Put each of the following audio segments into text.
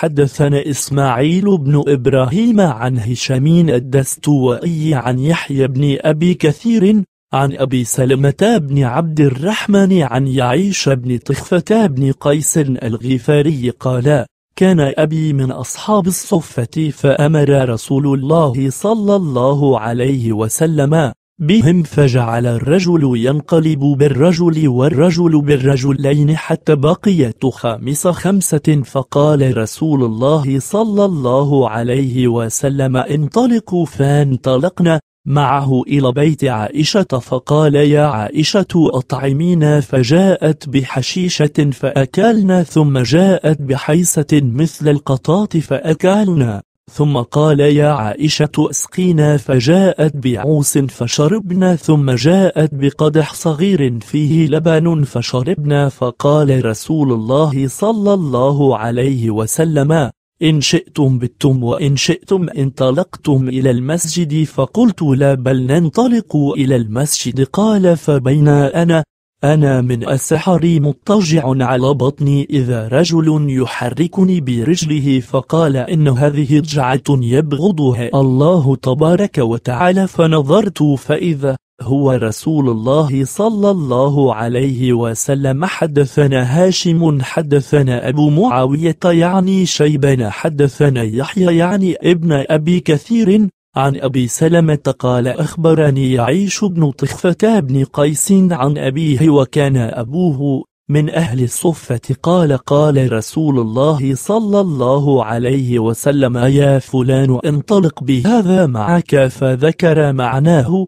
حدثنا إسماعيل بن إبراهيم عن هشام الدستوائي عن يحيى بن أبي كثير عن أبي سلمة بن عبد الرحمن عن يعيش بن طخفة بن قيس الغفاري قال كان أبي من أصحاب الصفة فأمر رسول الله صلى الله عليه وسلم بهم فجعل الرجل ينقلب بالرجل والرجل بالرجلين حتى بقيت خامس خمسة فقال رسول الله صلى الله عليه وسلم انطلقوا فانطلقنا معه إلى بيت عائشة فقال يا عائشة أطعمينا فجاءت بحشيشة فأكلنا ثم جاءت بحيسة مثل القطاط فأكلنا ثم قال يا عائشة اسقينا فجاءت بعوس فشربنا ثم جاءت بقدح صغير فيه لبن فشربنا فقال رسول الله صلى الله عليه وسلم إن شئتم بتم وإن شئتم انطلقتم إلى المسجد فقلت لا بل ننطلق إلى المسجد قال فبين أنا أنا من السحر مضطجع على بطني إذا رجل يحركني برجله فقال إن هذه ضجعة يبغضها الله تبارك وتعالى فنظرت فإذا هو رسول الله صلى الله عليه وسلم حدثنا هاشم حدثنا أبو معاوية يعني شيبان حدثنا يحيى يعني ابن أبي كثير عن أبي سلمة قال أخبرني يعيش بن طخفة بن قيس عن أبيه وكان أبوه من أهل الصفة قال قال رسول الله صلى الله عليه وسلم يا فلان انطلق بهذا معك فذكر معناه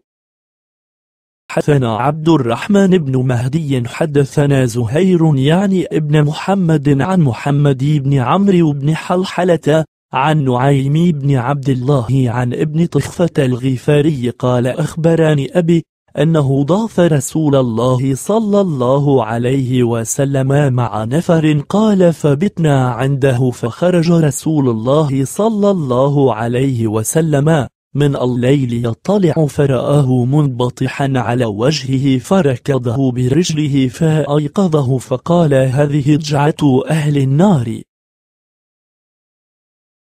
حدثنا عبد الرحمن بن مهدي حدثنا زهير يعني ابن محمد عن محمد بن عمرو بن حلحلة عن نعيم بن عبد الله عن ابن طخفة الغفاري قال أخبرني أبي أنه ضاف رسول الله صلى الله عليه وسلم مع نفر قال فبتنا عنده فخرج رسول الله صلى الله عليه وسلم من الليل يطلع فرآه منبطحا على وجهه فركضه برجله فأيقظه فقال هذه جعة أهل النار